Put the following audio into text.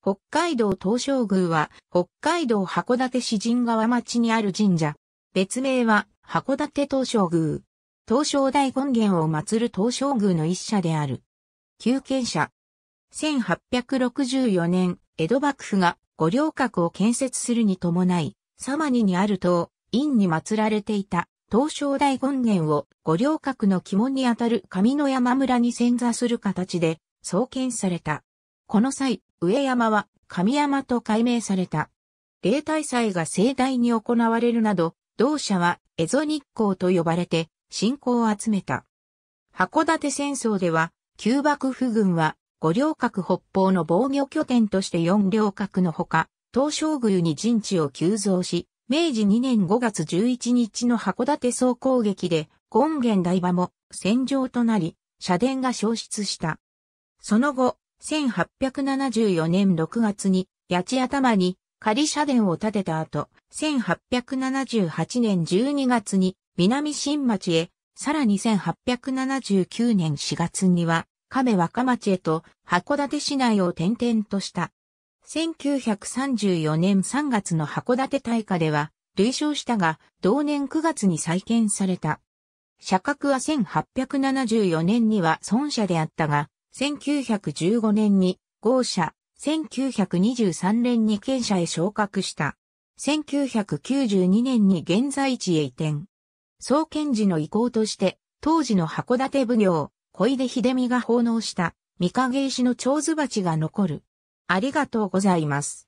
北海道東照宮は、北海道函館市神川町にある神社。別名は、函館東照宮。東照大権現を祀る東照宮の一社である。旧建者。1864年、江戸幕府が五稜郭を建設するに伴い、様ニにある塔、院に祀られていた東照大権現を五稜郭の鬼門にあたる上野山村に潜座する形で創建された。この際、上山は神山と改名された。例大祭が盛大に行われるなど、同社は蝦夷日光と呼ばれて信仰を集めた。函館戦争では、旧幕府軍は五稜郭北方の防御拠点として四稜郭のほか、東照宮に陣地を急増し、明治2年5月11日の函館総攻撃で、権現台場も戦場となり、社殿が消失した。その後、1874年6月に八千頭に仮社殿を建てた後、1878年12月に南新町へ、さらに1879年4月には亀若町へと函館市内を転々とした。1934年3月の函館大火では、類焼したが、同年9月に再建された。社格は1874年には孫社であったが、1915年に豪社、1923年に県社へ昇格した。1992年に現在地へ移転。創建時の意向として、当時の函館奉行、小出秀美が奉納した、御影石の蝶ズ鉢が残る。ありがとうございます。